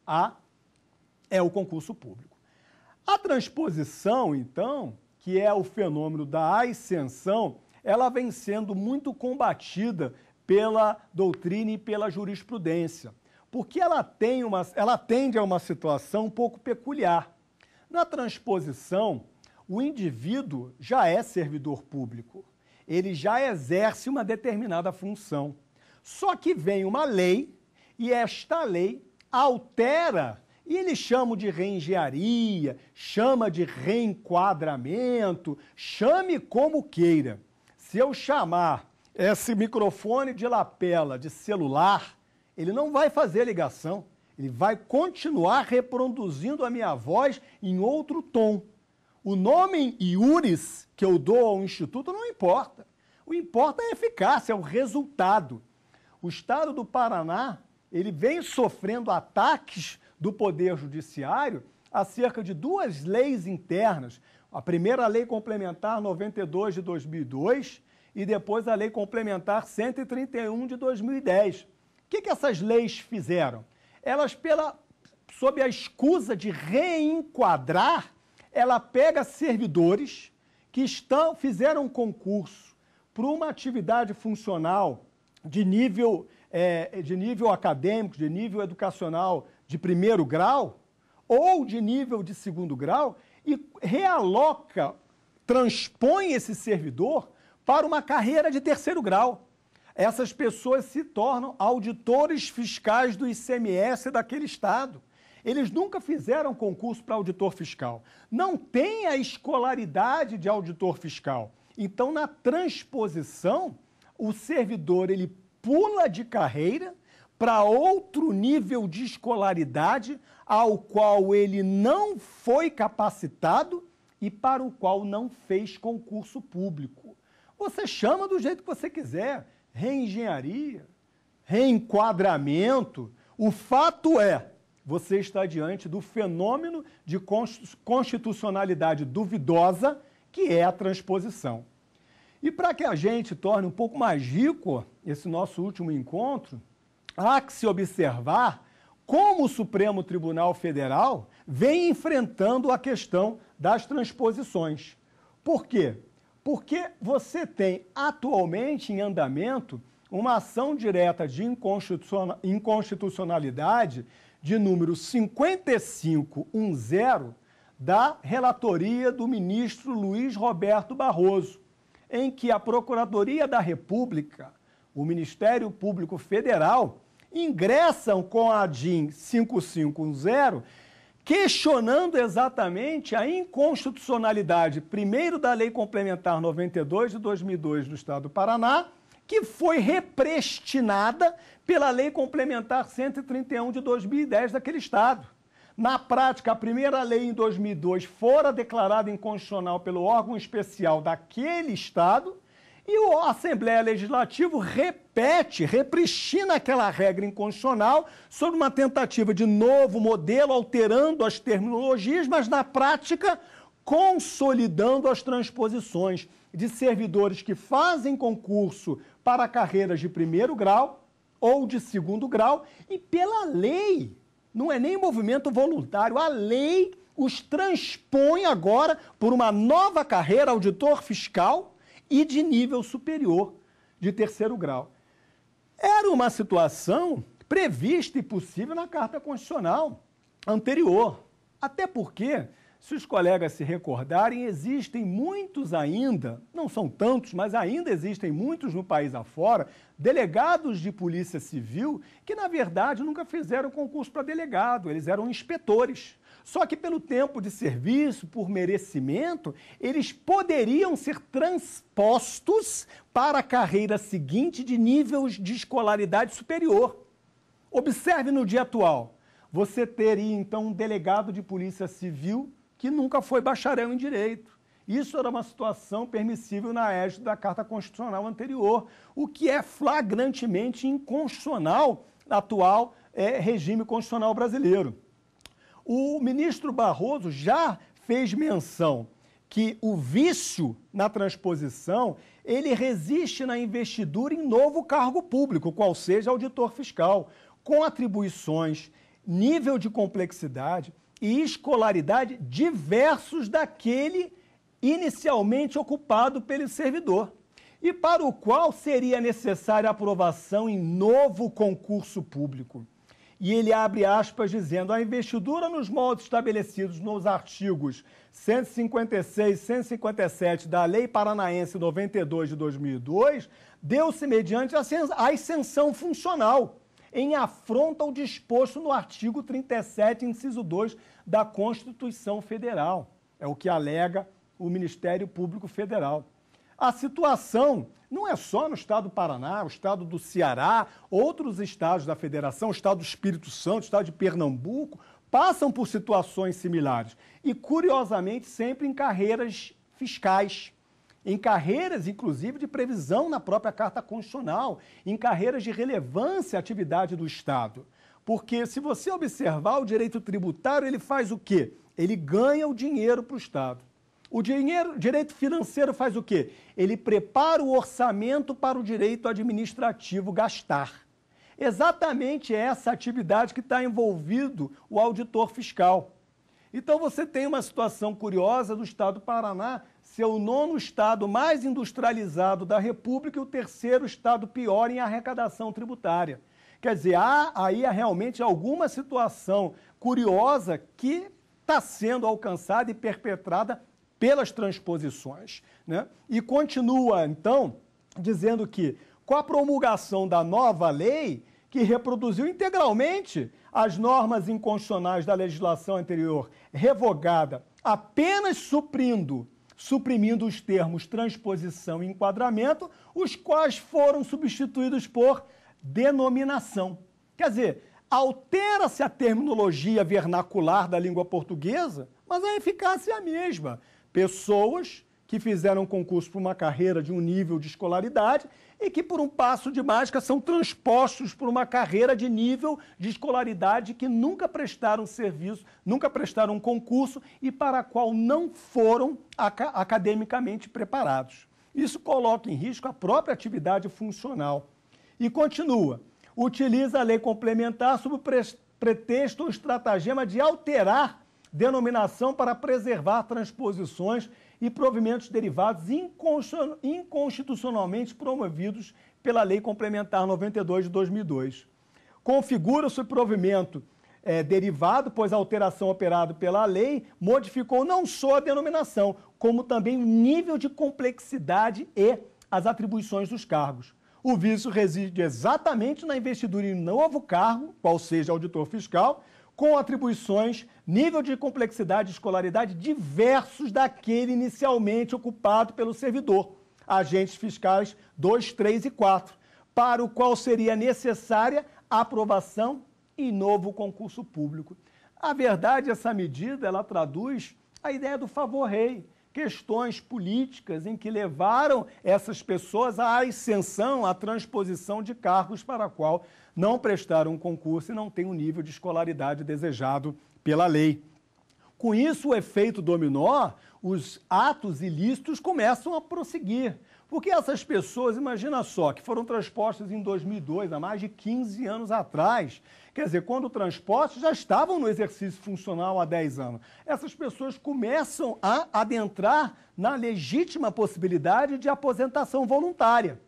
a é o concurso público. A transposição, então, que é o fenômeno da ascensão, ela vem sendo muito combatida pela doutrina e pela jurisprudência, porque ela, tem uma, ela atende a uma situação um pouco peculiar. Na transposição, o indivíduo já é servidor público, ele já exerce uma determinada função. Só que vem uma lei e esta lei altera, e eles chamam de reengenharia, chama de reenquadramento, chame como queira. Se eu chamar esse microfone de lapela de celular, ele não vai fazer ligação. Ele vai continuar reproduzindo a minha voz em outro tom. O nome IURIS que eu dou ao Instituto não importa. O importa é a eficácia, é o resultado. O Estado do Paraná, ele vem sofrendo ataques do Poder Judiciário acerca de duas leis internas. A primeira lei complementar 92 de 2002 e depois a Lei Complementar 131 de 2010. O que, que essas leis fizeram? Elas, pela, sob a escusa de reenquadrar, ela pega servidores que estão, fizeram um concurso para uma atividade funcional de nível, é, de nível acadêmico, de nível educacional de primeiro grau ou de nível de segundo grau e realoca, transpõe esse servidor para uma carreira de terceiro grau. Essas pessoas se tornam auditores fiscais do ICMS daquele estado. Eles nunca fizeram concurso para auditor fiscal. Não tem a escolaridade de auditor fiscal. Então, na transposição, o servidor ele pula de carreira para outro nível de escolaridade ao qual ele não foi capacitado e para o qual não fez concurso público. Você chama do jeito que você quiser, reengenharia, reenquadramento. O fato é, você está diante do fenômeno de constitucionalidade duvidosa que é a transposição. E para que a gente torne um pouco mais rico esse nosso último encontro, há que se observar como o Supremo Tribunal Federal vem enfrentando a questão das transposições. Por quê? Porque você tem atualmente em andamento uma ação direta de inconstitucionalidade de número 5510 da relatoria do ministro Luiz Roberto Barroso, em que a Procuradoria da República, o Ministério Público Federal, ingressam com a DIN 5510 questionando exatamente a inconstitucionalidade, primeiro da Lei Complementar 92 de 2002 do Estado do Paraná, que foi represtinada pela Lei Complementar 131 de 2010 daquele Estado. Na prática, a primeira lei em 2002 fora declarada inconstitucional pelo órgão especial daquele Estado e a Assembleia Legislativa repete, reprichina aquela regra inconstitucional sobre uma tentativa de novo modelo, alterando as terminologias, mas na prática consolidando as transposições de servidores que fazem concurso para carreiras de primeiro grau ou de segundo grau e pela lei. Não é nem movimento voluntário, a lei os transpõe agora por uma nova carreira auditor fiscal e de nível superior de terceiro grau. Era uma situação prevista e possível na Carta Constitucional anterior. Até porque, se os colegas se recordarem, existem muitos ainda, não são tantos, mas ainda existem muitos no país afora, delegados de polícia civil que, na verdade, nunca fizeram concurso para delegado, eles eram inspetores. Só que pelo tempo de serviço, por merecimento, eles poderiam ser transpostos para a carreira seguinte de níveis de escolaridade superior. Observe no dia atual, você teria então um delegado de polícia civil que nunca foi bacharel em direito. Isso era uma situação permissível na égide da Carta Constitucional anterior, o que é flagrantemente inconstitucional atual é, regime constitucional brasileiro. O ministro Barroso já fez menção que o vício na transposição, ele resiste na investidura em novo cargo público, qual seja auditor fiscal, com atribuições, nível de complexidade e escolaridade diversos daquele inicialmente ocupado pelo servidor, e para o qual seria necessária aprovação em novo concurso público. E ele abre aspas dizendo: a investidura nos moldes estabelecidos nos artigos 156 e 157 da Lei Paranaense 92 de 2002 deu-se mediante a ascensão funcional em afronta ao disposto no artigo 37, inciso 2 da Constituição Federal. É o que alega o Ministério Público Federal. A situação não é só no estado do Paraná, o estado do Ceará, outros estados da federação, o estado do Espírito Santo, o estado de Pernambuco, passam por situações similares. E, curiosamente, sempre em carreiras fiscais em carreiras, inclusive, de previsão na própria Carta Constitucional, em carreiras de relevância à atividade do Estado. Porque, se você observar o direito tributário, ele faz o quê? Ele ganha o dinheiro para o Estado. O dinheiro, direito financeiro faz o quê? Ele prepara o orçamento para o direito administrativo gastar. Exatamente essa atividade que está envolvido o auditor fiscal. Então você tem uma situação curiosa do Estado do Paraná ser o nono estado mais industrializado da República e o terceiro estado pior em arrecadação tributária. Quer dizer, há aí realmente alguma situação curiosa que está sendo alcançada e perpetrada pelas transposições, né? e continua, então, dizendo que, com a promulgação da nova lei, que reproduziu integralmente as normas inconstitucionais da legislação anterior, revogada, apenas suprindo, suprimindo os termos transposição e enquadramento, os quais foram substituídos por denominação. Quer dizer, altera-se a terminologia vernacular da língua portuguesa, mas a eficácia é a mesma. Pessoas que fizeram concurso para uma carreira de um nível de escolaridade e que, por um passo de mágica, são transpostos para uma carreira de nível de escolaridade que nunca prestaram serviço, nunca prestaram um concurso e para a qual não foram academicamente preparados. Isso coloca em risco a própria atividade funcional. E continua, utiliza a lei complementar sob o pretexto ou estratagema de alterar denominação para preservar transposições e provimentos derivados inconstitucionalmente promovidos pela Lei Complementar 92 de 2002. Configura-se o provimento é, derivado, pois a alteração operada pela lei modificou não só a denominação, como também o nível de complexidade e as atribuições dos cargos. O vício reside exatamente na investidura em novo cargo, qual seja auditor fiscal, com atribuições nível de complexidade e escolaridade diversos daquele inicialmente ocupado pelo servidor, agentes fiscais 2, 3 e 4, para o qual seria necessária aprovação e novo concurso público. A verdade, essa medida, ela traduz a ideia do favor rei, questões políticas em que levaram essas pessoas à ascensão, à transposição de cargos para a qual não prestaram um concurso e não têm o nível de escolaridade desejado pela lei. Com isso, o efeito dominó, os atos ilícitos começam a prosseguir. Porque essas pessoas, imagina só, que foram transpostas em 2002, há mais de 15 anos atrás. Quer dizer, quando transpostas, já estavam no exercício funcional há 10 anos. Essas pessoas começam a adentrar na legítima possibilidade de aposentação voluntária.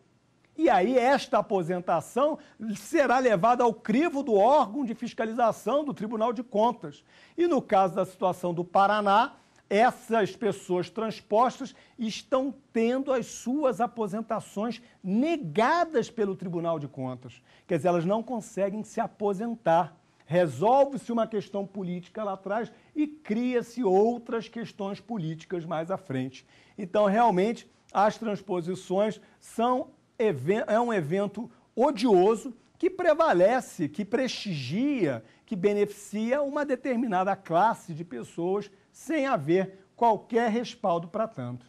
E aí, esta aposentação será levada ao crivo do órgão de fiscalização do Tribunal de Contas. E no caso da situação do Paraná, essas pessoas transpostas estão tendo as suas aposentações negadas pelo Tribunal de Contas. Quer dizer, elas não conseguem se aposentar. Resolve-se uma questão política lá atrás e cria-se outras questões políticas mais à frente. Então, realmente, as transposições são é um evento odioso que prevalece, que prestigia, que beneficia uma determinada classe de pessoas sem haver qualquer respaldo para tanto.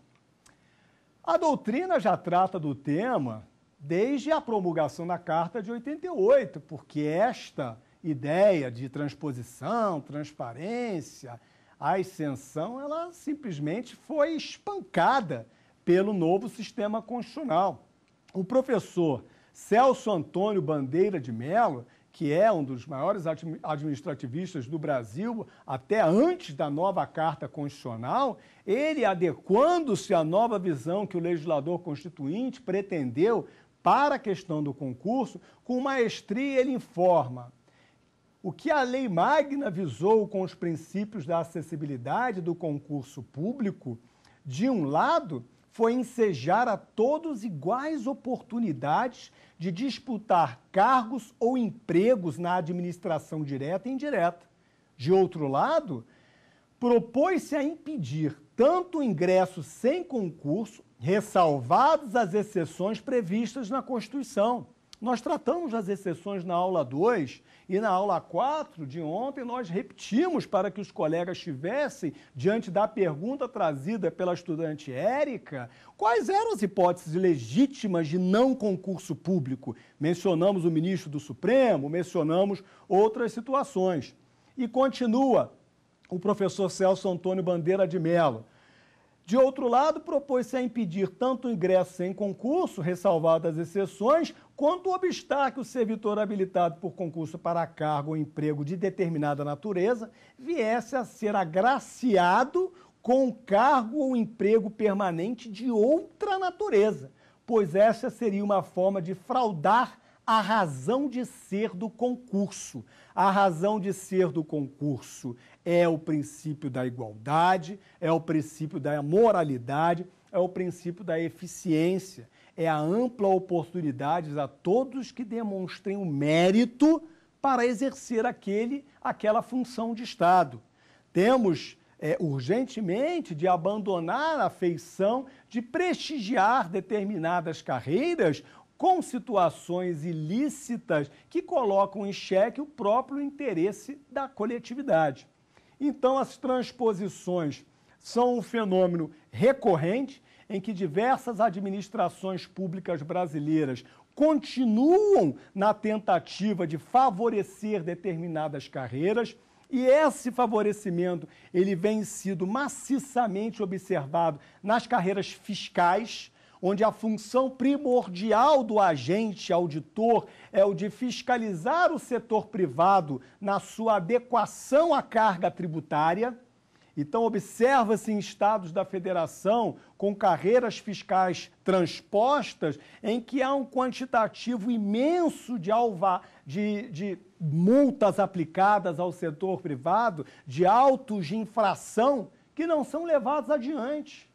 A doutrina já trata do tema desde a promulgação da Carta de 88, porque esta ideia de transposição, transparência, a ascensão, ela simplesmente foi espancada pelo novo sistema constitucional o professor Celso Antônio Bandeira de Mello, que é um dos maiores administrativistas do Brasil, até antes da nova Carta Constitucional, ele, adequando-se à nova visão que o legislador constituinte pretendeu para a questão do concurso, com maestria ele informa o que a Lei Magna visou com os princípios da acessibilidade do concurso público, de um lado, foi ensejar a todos iguais oportunidades de disputar cargos ou empregos na administração direta e indireta. De outro lado, propôs-se a impedir tanto o ingresso sem concurso, ressalvadas as exceções previstas na Constituição. Nós tratamos as exceções na aula 2 e na aula 4 de ontem nós repetimos para que os colegas tivessem, diante da pergunta trazida pela estudante Érica, quais eram as hipóteses legítimas de não concurso público. Mencionamos o ministro do Supremo, mencionamos outras situações. E continua o professor Celso Antônio Bandeira de Mello. De outro lado, propôs-se a impedir tanto o ingresso sem concurso, ressalvadas as exceções, quanto o obstáculo o servidor habilitado por concurso para cargo ou emprego de determinada natureza viesse a ser agraciado com cargo ou emprego permanente de outra natureza, pois essa seria uma forma de fraudar a razão de ser do concurso. A razão de ser do concurso é o princípio da igualdade, é o princípio da moralidade, é o princípio da eficiência, é a ampla oportunidade a todos que demonstrem o mérito para exercer aquele, aquela função de Estado. Temos é, urgentemente de abandonar a feição de prestigiar determinadas carreiras com situações ilícitas que colocam em xeque o próprio interesse da coletividade. Então, as transposições são um fenômeno recorrente em que diversas administrações públicas brasileiras continuam na tentativa de favorecer determinadas carreiras. E esse favorecimento, ele vem sido maciçamente observado nas carreiras fiscais, onde a função primordial do agente auditor é o de fiscalizar o setor privado na sua adequação à carga tributária. Então, observa-se em estados da federação com carreiras fiscais transpostas em que há um quantitativo imenso de, alva, de, de multas aplicadas ao setor privado, de autos de infração, que não são levados adiante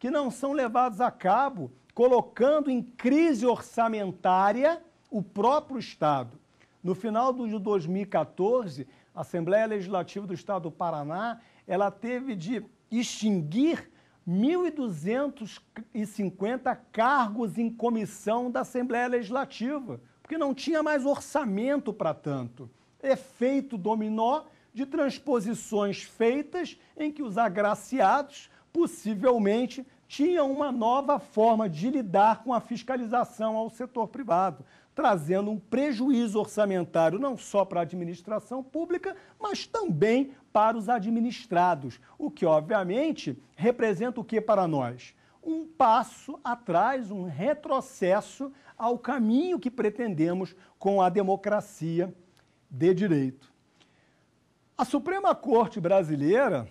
que não são levados a cabo, colocando em crise orçamentária o próprio Estado. No final de 2014, a Assembleia Legislativa do Estado do Paraná, ela teve de extinguir 1.250 cargos em comissão da Assembleia Legislativa, porque não tinha mais orçamento para tanto. Efeito dominó de transposições feitas em que os agraciados possivelmente tinha uma nova forma de lidar com a fiscalização ao setor privado, trazendo um prejuízo orçamentário não só para a administração pública, mas também para os administrados, o que obviamente representa o que para nós? Um passo atrás, um retrocesso ao caminho que pretendemos com a democracia de direito. A Suprema Corte brasileira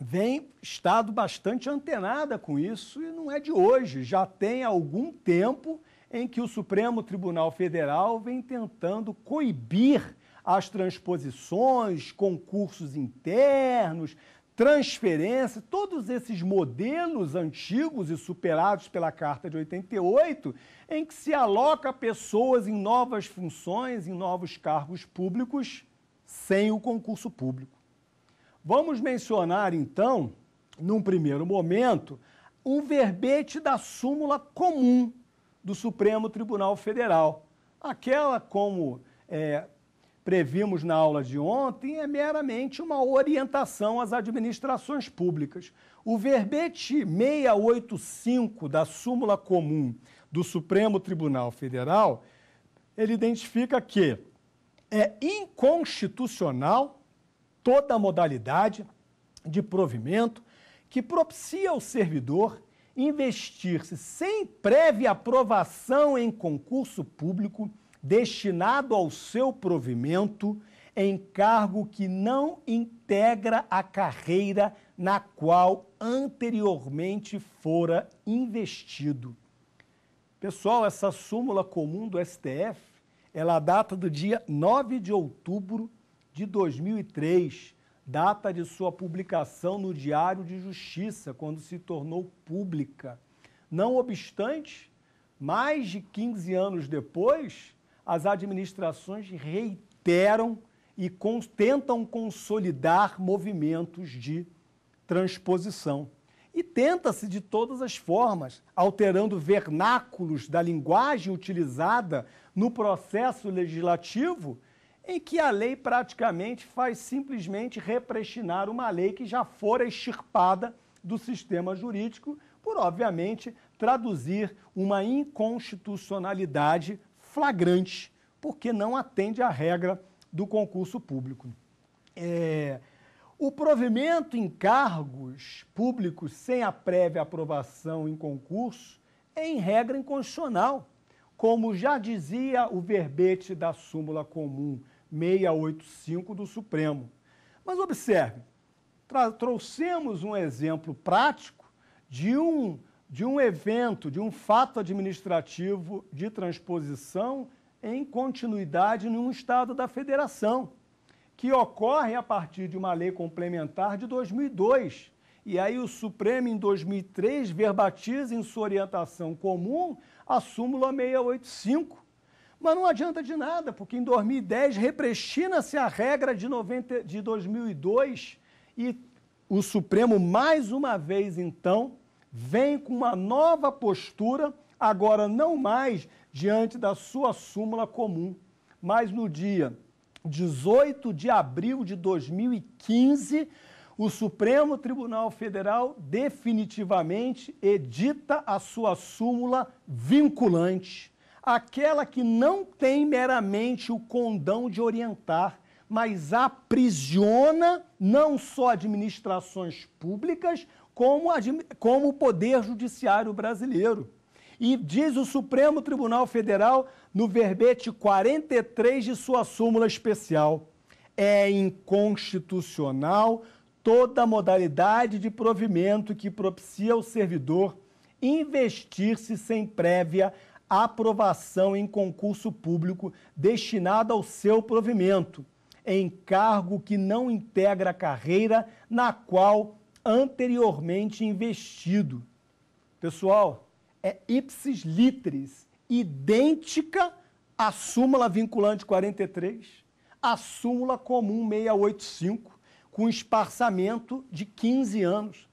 vem estado bastante antenada com isso e não é de hoje. Já tem algum tempo em que o Supremo Tribunal Federal vem tentando coibir as transposições, concursos internos, transferência, todos esses modelos antigos e superados pela Carta de 88, em que se aloca pessoas em novas funções, em novos cargos públicos, sem o concurso público. Vamos mencionar então, num primeiro momento, um verbete da súmula comum do Supremo Tribunal Federal. Aquela, como é, previmos na aula de ontem, é meramente uma orientação às administrações públicas. O verbete 685 da súmula comum do Supremo Tribunal Federal, ele identifica que é inconstitucional toda a modalidade de provimento que propicia ao servidor investir-se sem prévia aprovação em concurso público destinado ao seu provimento em cargo que não integra a carreira na qual anteriormente fora investido. Pessoal, essa súmula comum do STF, ela data do dia 9 de outubro de 2003, data de sua publicação no Diário de Justiça, quando se tornou pública. Não obstante, mais de 15 anos depois, as administrações reiteram e con tentam consolidar movimentos de transposição. E tenta-se de todas as formas, alterando vernáculos da linguagem utilizada no processo legislativo em que a lei praticamente faz simplesmente represtinar uma lei que já fora extirpada do sistema jurídico, por obviamente traduzir uma inconstitucionalidade flagrante, porque não atende à regra do concurso público. É, o provimento em cargos públicos sem a prévia aprovação em concurso é, em regra, inconstitucional. Como já dizia o verbete da súmula comum 685 do Supremo. Mas observe, trouxemos um exemplo prático de um, de um evento, de um fato administrativo de transposição em continuidade num Estado da Federação, que ocorre a partir de uma lei complementar de 2002. E aí o Supremo, em 2003, verbatiza em sua orientação comum a súmula 685, mas não adianta de nada, porque em 2010 represtina-se a regra de, 90, de 2002 e o Supremo, mais uma vez, então, vem com uma nova postura, agora não mais diante da sua súmula comum, mas no dia 18 de abril de 2015, o Supremo Tribunal Federal definitivamente edita a sua súmula vinculante aquela que não tem meramente o condão de orientar, mas aprisiona não só administrações públicas, como, como o Poder Judiciário brasileiro. E diz o Supremo Tribunal Federal, no verbete 43 de sua súmula especial, é inconstitucional toda modalidade de provimento que propicia ao servidor investir-se sem prévia aprovação em concurso público destinada ao seu provimento, em cargo que não integra a carreira na qual anteriormente investido. Pessoal, é ipsis litris, idêntica à súmula vinculante 43, à súmula comum 685, com esparçamento de 15 anos.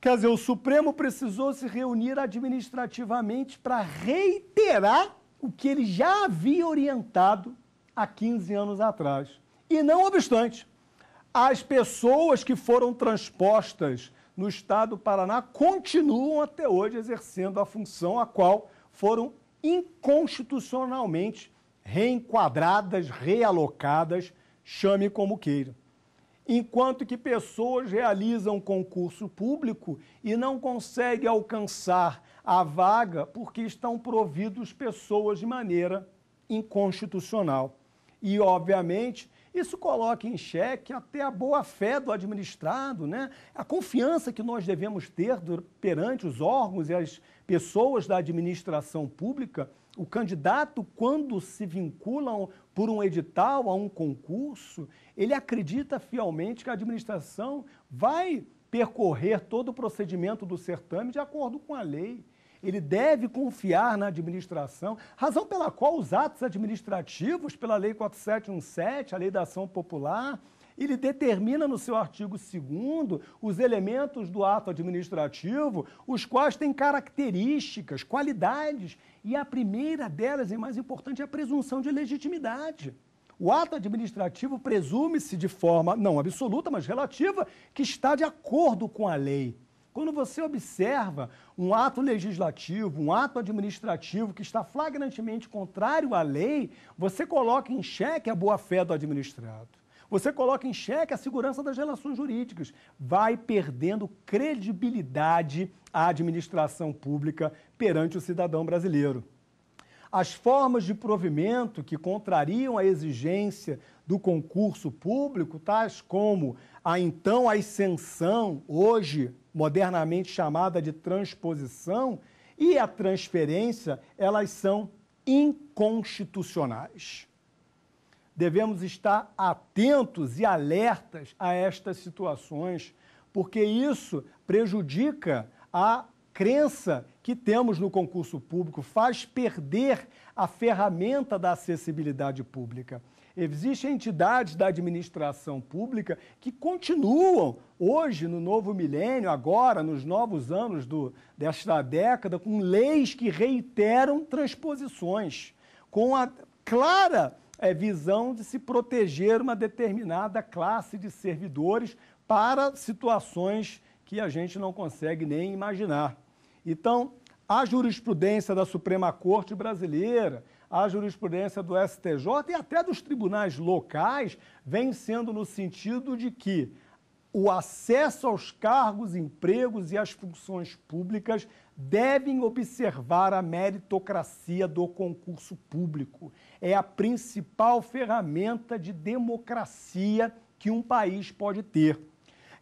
Quer dizer, o Supremo precisou se reunir administrativamente para reiterar o que ele já havia orientado há 15 anos atrás. E não obstante, as pessoas que foram transpostas no estado do Paraná continuam até hoje exercendo a função a qual foram inconstitucionalmente reenquadradas, realocadas, chame como queira enquanto que pessoas realizam concurso público e não conseguem alcançar a vaga porque estão providos pessoas de maneira inconstitucional. E, obviamente, isso coloca em xeque até a boa-fé do administrado, né? a confiança que nós devemos ter perante os órgãos e as pessoas da administração pública o candidato, quando se vincula por um edital a um concurso, ele acredita fielmente que a administração vai percorrer todo o procedimento do certame de acordo com a lei. Ele deve confiar na administração, razão pela qual os atos administrativos, pela Lei 4717, a Lei da Ação Popular, ele determina no seu artigo 2 os elementos do ato administrativo, os quais têm características, qualidades, e a primeira delas, e mais importante, é a presunção de legitimidade. O ato administrativo presume-se de forma não absoluta, mas relativa, que está de acordo com a lei. Quando você observa um ato legislativo, um ato administrativo que está flagrantemente contrário à lei, você coloca em xeque a boa-fé do administrado. Você coloca em xeque a segurança das relações jurídicas. Vai perdendo credibilidade a administração pública perante o cidadão brasileiro. As formas de provimento que contrariam a exigência do concurso público, tais como a então a isenção, hoje modernamente chamada de transposição, e a transferência, elas são inconstitucionais devemos estar atentos e alertas a estas situações, porque isso prejudica a crença que temos no concurso público, faz perder a ferramenta da acessibilidade pública. Existem entidades da administração pública que continuam hoje, no novo milênio, agora, nos novos anos do, desta década, com leis que reiteram transposições, com a clara é, visão de se proteger uma determinada classe de servidores para situações que a gente não consegue nem imaginar. Então, a jurisprudência da Suprema Corte Brasileira, a jurisprudência do STJ e até dos tribunais locais vem sendo no sentido de que o acesso aos cargos, empregos e às funções públicas devem observar a meritocracia do concurso público. É a principal ferramenta de democracia que um país pode ter.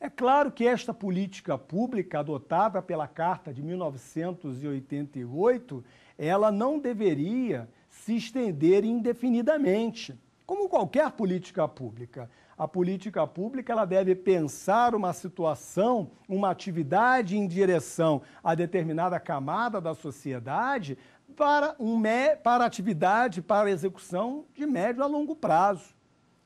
É claro que esta política pública adotada pela Carta de 1988, ela não deveria se estender indefinidamente, como qualquer política pública. A política pública ela deve pensar uma situação, uma atividade em direção a determinada camada da sociedade para, um, para atividade, para execução de médio a longo prazo.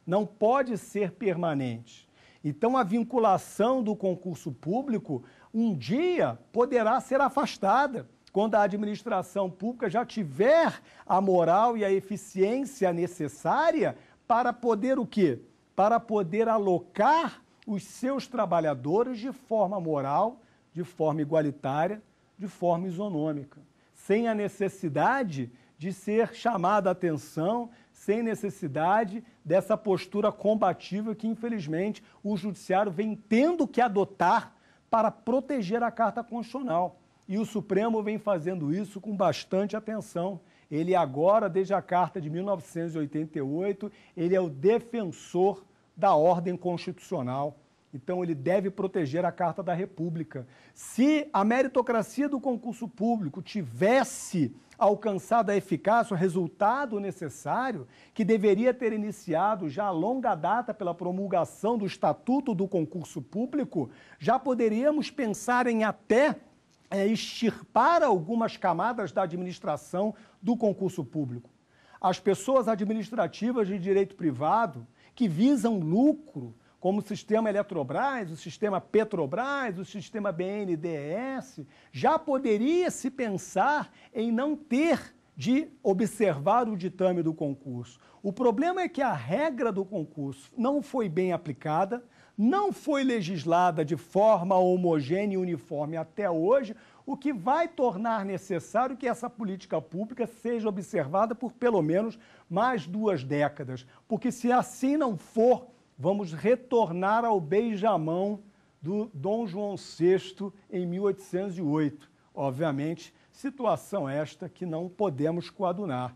Não pode ser permanente. Então, a vinculação do concurso público um dia poderá ser afastada quando a administração pública já tiver a moral e a eficiência necessária para poder o quê? para poder alocar os seus trabalhadores de forma moral, de forma igualitária, de forma isonômica, sem a necessidade de ser chamada a atenção, sem necessidade dessa postura combativa que, infelizmente, o judiciário vem tendo que adotar para proteger a Carta Constitucional. E o Supremo vem fazendo isso com bastante atenção. Ele agora, desde a Carta de 1988, ele é o defensor da ordem constitucional. Então, ele deve proteger a Carta da República. Se a meritocracia do concurso público tivesse alcançado a eficácia, o resultado necessário, que deveria ter iniciado já a longa data pela promulgação do Estatuto do Concurso Público, já poderíamos pensar em até é, extirpar algumas camadas da administração do concurso público. As pessoas administrativas de direito privado que visam lucro, como o sistema Eletrobras, o sistema Petrobras, o sistema BNDES, já poderia se pensar em não ter de observar o ditame do concurso. O problema é que a regra do concurso não foi bem aplicada, não foi legislada de forma homogênea e uniforme até hoje, o que vai tornar necessário que essa política pública seja observada por pelo menos mais duas décadas, porque se assim não for, vamos retornar ao beijamão do Dom João VI em 1808. Obviamente, situação esta que não podemos coadunar.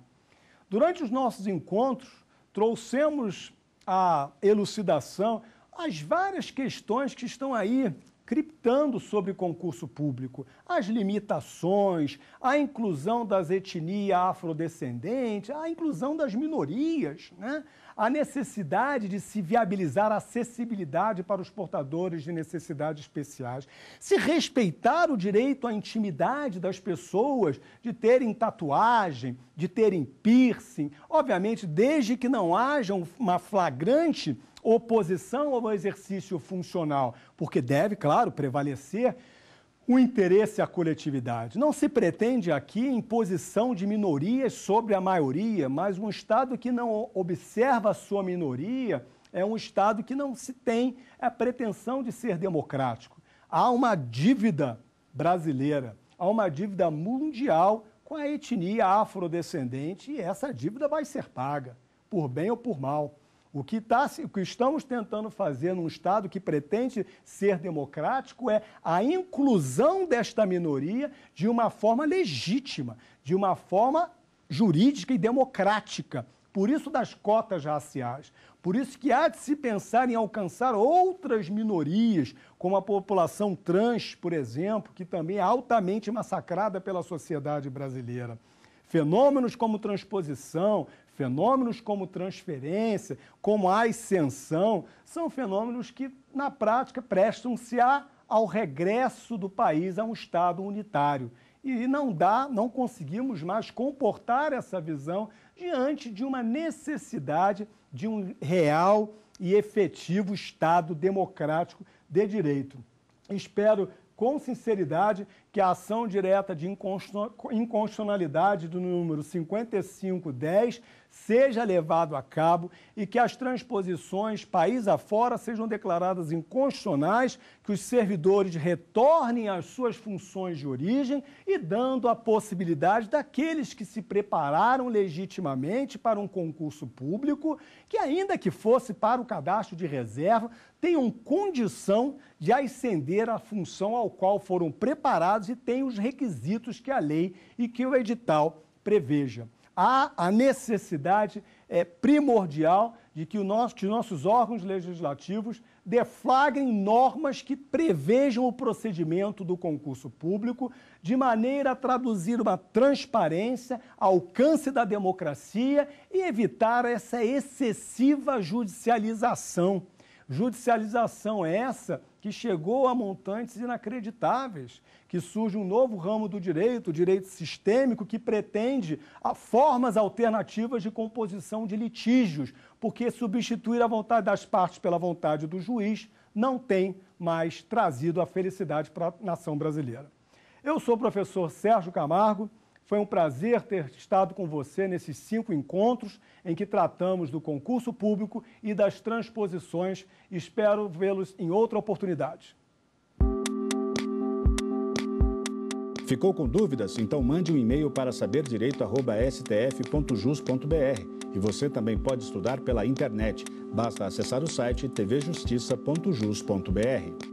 Durante os nossos encontros, trouxemos a elucidação as várias questões que estão aí criptando sobre concurso público, as limitações, a inclusão das etnias afrodescendentes, a inclusão das minorias, né? a necessidade de se viabilizar a acessibilidade para os portadores de necessidades especiais, se respeitar o direito à intimidade das pessoas de terem tatuagem, de terem piercing, obviamente, desde que não haja uma flagrante oposição ao exercício funcional, porque deve, claro, prevalecer o interesse à coletividade. Não se pretende aqui imposição de minorias sobre a maioria, mas um Estado que não observa a sua minoria é um Estado que não se tem a pretensão de ser democrático. Há uma dívida brasileira, há uma dívida mundial com a etnia afrodescendente e essa dívida vai ser paga, por bem ou por mal. O que, tá, o que estamos tentando fazer num Estado que pretende ser democrático é a inclusão desta minoria de uma forma legítima, de uma forma jurídica e democrática. Por isso das cotas raciais. Por isso que há de se pensar em alcançar outras minorias, como a população trans, por exemplo, que também é altamente massacrada pela sociedade brasileira. Fenômenos como transposição, Fenômenos como transferência, como a ascensão, são fenômenos que, na prática, prestam-se ao regresso do país a um Estado unitário. E não dá, não conseguimos mais comportar essa visão diante de uma necessidade de um real e efetivo Estado democrático de direito. Espero com sinceridade que a ação direta de inconstitucionalidade do número 5510 seja levado a cabo e que as transposições país afora sejam declaradas inconstitucionais, que os servidores retornem às suas funções de origem e dando a possibilidade daqueles que se prepararam legitimamente para um concurso público, que ainda que fosse para o cadastro de reserva, tenham condição de ascender à função ao qual foram preparados e tenham os requisitos que a lei e que o edital preveja há a necessidade é, primordial de que, nosso, que nossos órgãos legislativos deflagrem normas que prevejam o procedimento do concurso público, de maneira a traduzir uma transparência, alcance da democracia e evitar essa excessiva judicialização. Judicialização é essa que chegou a montantes inacreditáveis, que surge um novo ramo do direito, o direito sistêmico, que pretende formas alternativas de composição de litígios, porque substituir a vontade das partes pela vontade do juiz não tem mais trazido a felicidade para a nação brasileira. Eu sou o professor Sérgio Camargo. Foi um prazer ter estado com você nesses cinco encontros em que tratamos do concurso público e das transposições. Espero vê-los em outra oportunidade. Ficou com dúvidas? Então mande um e-mail para saberdireito@stf.jus.br. E você também pode estudar pela internet. Basta acessar o site tvjustiça.jus.br.